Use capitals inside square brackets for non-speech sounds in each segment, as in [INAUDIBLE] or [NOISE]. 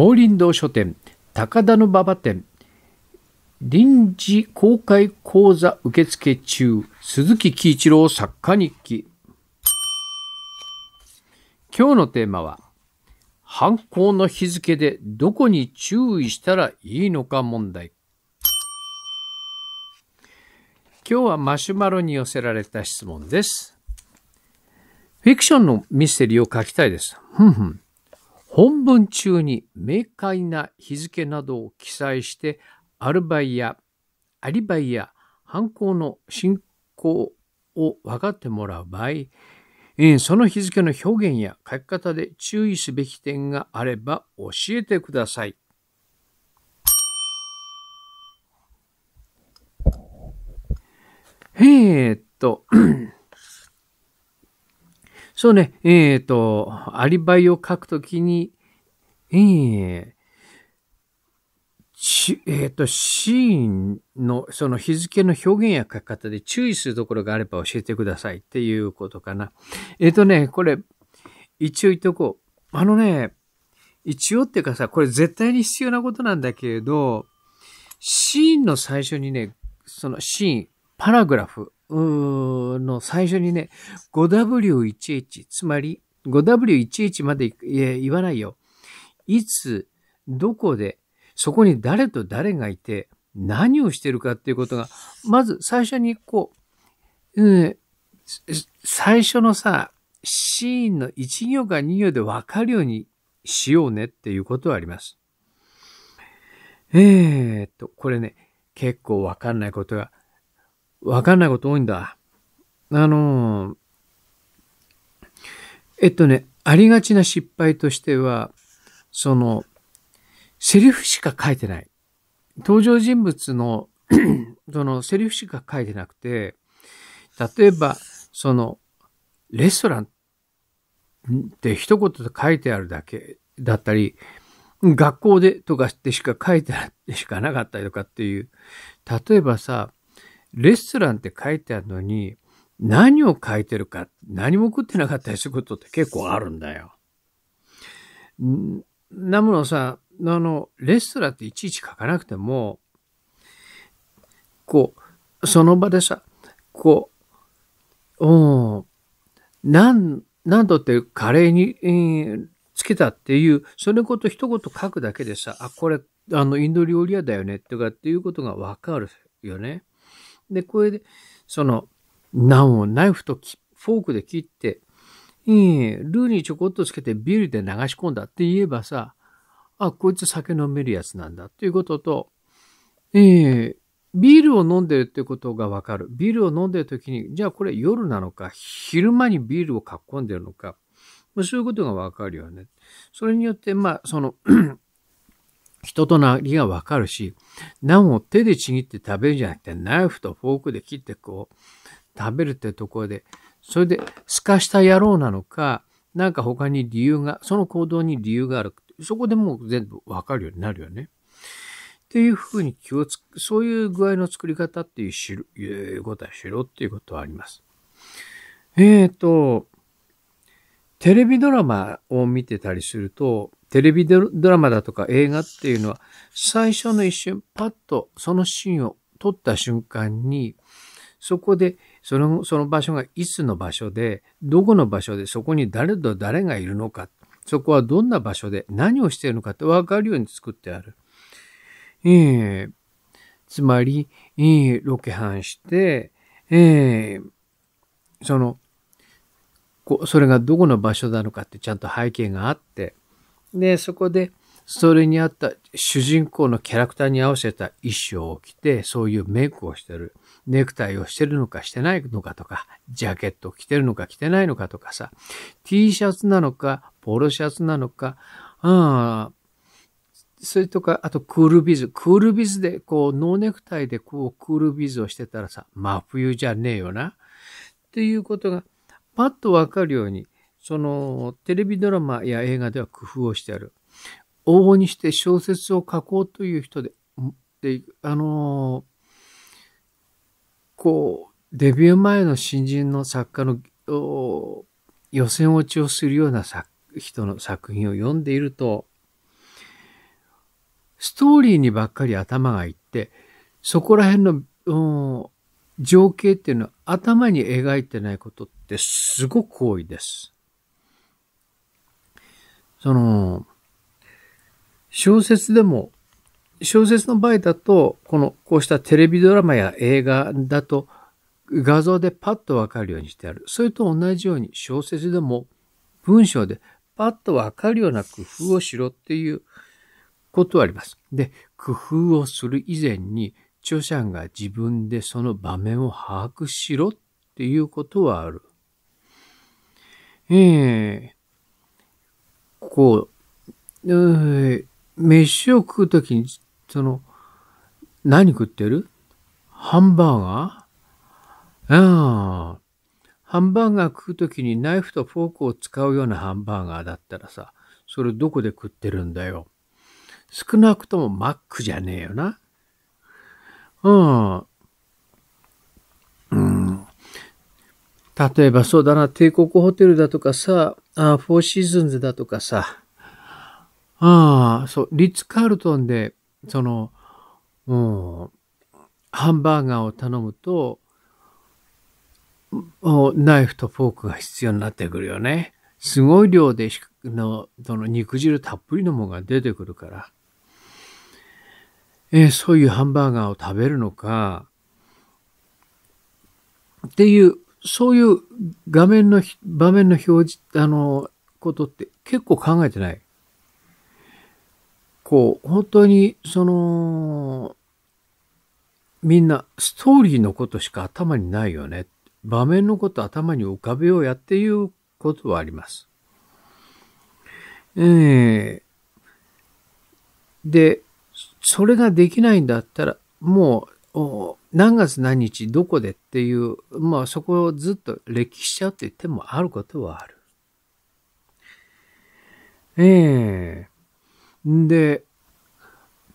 法輪堂書店、高田の馬場店、臨時公開講座受付中、鈴木喜一郎作家日記。今日のテーマは、犯行の日付でどこに注意したらいいのか問題。今日はマシュマロに寄せられた質問です。フィクションのミステリーを書きたいです。ふんふん。本文中に明快な日付などを記載して、アルバイや、アリバイや犯行の進行を分かってもらう場合、その日付の表現や書き方で注意すべき点があれば教えてください。えっとそうね、えっ、ー、と、アリバイを書くときに、えー、ち、えっ、ー、と、シーンの、その日付の表現や書き方で注意するところがあれば教えてくださいっていうことかな。えっ、ー、とね、これ、一応言っておこう。あのね、一応っていうかさ、これ絶対に必要なことなんだけれど、シーンの最初にね、そのシーン、パラグラフ、の最初にね、5W1H、つまり 5W1H まで言わないよ。いつ、どこで、そこに誰と誰がいて、何をしてるかっていうことが、まず最初にこう、うん、最初のさ、シーンの1行か2行でわかるようにしようねっていうことはあります。えー、っと、これね、結構わかんないことがわかんないこと多いんだ。あの、えっとね、ありがちな失敗としては、その、セリフしか書いてない。登場人物の [CLEARS THROAT] そのセリフしか書いてなくて、例えば、その、レストランって一言で書いてあるだけだったり、学校でとかってしか書いてしかなかったりとかっていう。例えばさ、レストランって書いてあるのに、何を書いてるか、何も食ってなかったりすることって結構あるんだよ。なものさ、あの、レストランっていちいち書かなくても、こう、その場でさ、こう、うん、何、何度ってカレーに、えー、つけたっていう、そのこと一言書くだけでさ、あ、これ、あの、インド料理屋だよね、とかっていうことがわかるよね。で、これで、その、ナンをナイフとフォークで切って、えルーにちょこっとつけてビールで流し込んだって言えばさ、あ、こいつ酒飲めるやつなんだっていうことと、えー、ビールを飲んでるってことがわかる。ビールを飲んでるときに、じゃあこれ夜なのか、昼間にビールをかっこんでるのか、そういうことがわかるよね。それによって、まあ、その人となりがわかるし、ナンを手でちぎって食べるんじゃなくて、ナイフとフォークで切ってこう、食べるってところで、それで、透かした野郎なのか、なんか他に理由が、その行動に理由がある。そこでもう全部わかるようになるよね。っていうふうに気をつく、そういう具合の作り方っていう知る、いうことは知ろうっていうことはあります。えっ、ー、と、テレビドラマを見てたりすると、テレビドラマだとか映画っていうのは、最初の一瞬、パッとそのシーンを撮った瞬間に、そこで、その、その場所がいつの場所で、どこの場所で、そこに誰と誰がいるのか、そこはどんな場所で何をしているのかってわかるように作ってある。えー、つまり、えー、ロケハンして、えー、その、こそれがどこの場所なのかってちゃんと背景があって、で、そこで、それにあった主人公のキャラクターに合わせた衣装を着て、そういうメイクをしてる、ネクタイをしてるのかしてないのかとか、ジャケットを着てるのか着てないのかとかさ、T シャツなのか、ポロシャツなのか、あそれとか、あとクールビズ。クールビズで、こう、ノーネクタイでこう、クールビズをしてたらさ、真冬じゃねえよな。っていうことが、パッとわかるように、そのテレビドラマや映画では工夫をしてある。往々にして小説を書こうという人で、であのこう、デビュー前の新人の作家の予選落ちをするような人の作品を読んでいると、ストーリーにばっかり頭がいって、そこら辺の情景っていうのは頭に描いてないことってすごく多いです。その、小説でも、小説の場合だと、この、こうしたテレビドラマや映画だと、画像でパッとわかるようにしてある。それと同じように小説でも文章でパッとわかるような工夫をしろっていうことはあります。で、工夫をする以前に著者が自分でその場面を把握しろっていうことはある。ええー構、えー、飯を食うときに、その、何食ってるハンバーガーうん。ハンバーガー食うときにナイフとフォークを使うようなハンバーガーだったらさ、それどこで食ってるんだよ。少なくともマックじゃねえよな。うん。例えばそうだな、帝国ホテルだとかさ、あフォーシーズンズだとかさ、ああ、そう、リッツ・カールトンで、その、うん、ハンバーガーを頼むと、ナイフとフォークが必要になってくるよね。すごい量での、その肉汁たっぷりのものが出てくるから。えー、そういうハンバーガーを食べるのか、っていうそういう画面の、場面の表示、あの、ことって結構考えてない。こう、本当に、その、みんなストーリーのことしか頭にないよね。場面のこと頭に浮かべようやっていうことはあります。えー、で、それができないんだったら、もう何月何日どこでっていう、まあそこをずっと歴史しちゃうってもあることはある。ええー、で、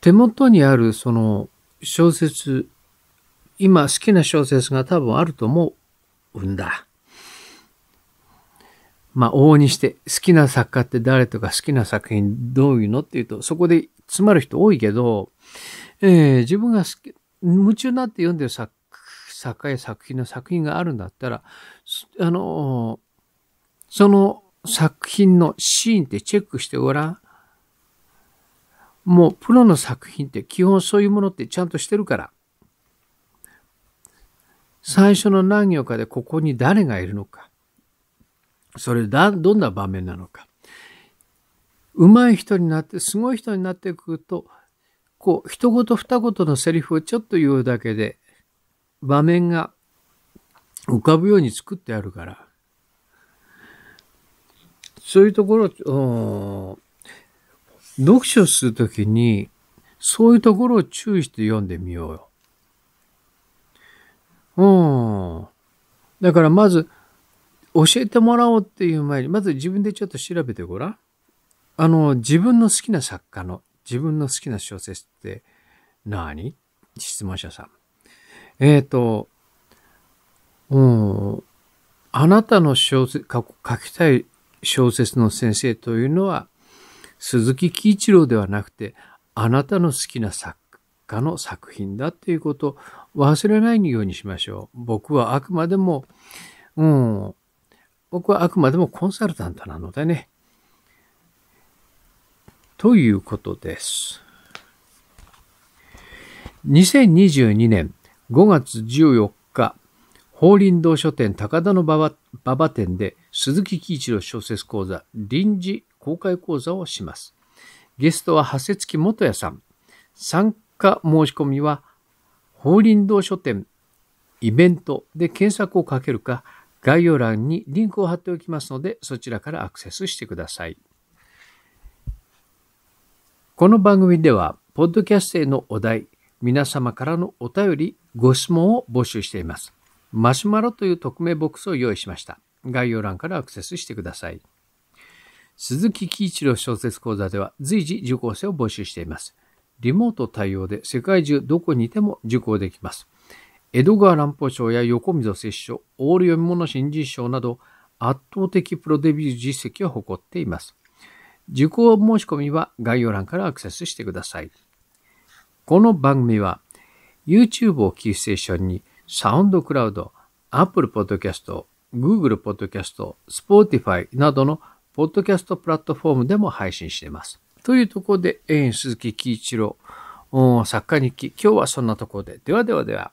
手元にあるその小説、今好きな小説が多分あると思うんだ。まあ、往々にして、好きな作家って誰とか好きな作品どういうのっていうと、そこで詰まる人多いけど、えー、自分が好き、夢中になって読んでる作作家や作品の作品があるんだったら、あの、その作品のシーンってチェックしてごらん。もうプロの作品って基本そういうものってちゃんとしてるから。最初の何行かでここに誰がいるのか。それだ、どんな場面なのか。上手い人になって、すごい人になっていくと、構一言二言のセリフをちょっと言うだけで場面が浮かぶように作ってあるから、そういうところ、読書するときに、そういうところを注意して読んでみようよ。うん。だからまず、教えてもらおうっていう前に、まず自分でちょっと調べてごらん。あの、自分の好きな作家の自分の好きな小説って何質問者さん。えっ、ー、と、うん、あなたの小説、書きたい小説の先生というのは、鈴木喜一郎ではなくて、あなたの好きな作家の作品だっていうことを忘れないようにしましょう。僕はあくまでも、うん、僕はあくまでもコンサルタントなのでね、ということです。2022年5月14日、法輪堂書店高田の馬場店で鈴木喜一郎小説講座臨時公開講座をします。ゲストは長谷月元也さん。参加申し込みは法輪堂書店イベントで検索をかけるか概要欄にリンクを貼っておきますのでそちらからアクセスしてください。この番組では、ポッドキャストへのお題、皆様からのお便り、ご質問を募集しています。マシュマロという匿名ボックスを用意しました。概要欄からアクセスしてください。鈴木喜一郎小説講座では随時受講生を募集しています。リモート対応で世界中どこにいても受講できます。江戸川乱歩賞や横溝摂書、オール読み物新人賞など圧倒的プロデビュー実績を誇っています。受講申し込みは概要欄からアクセスしてください。この番組は YouTube をキーステーションにサウンドクラウド、Apple Podcast、Google Podcast、Spotify などのポッドキャストプラットフォームでも配信しています。というところで、永鈴木喜一郎、作家日記、今日はそんなところで。ではではでは。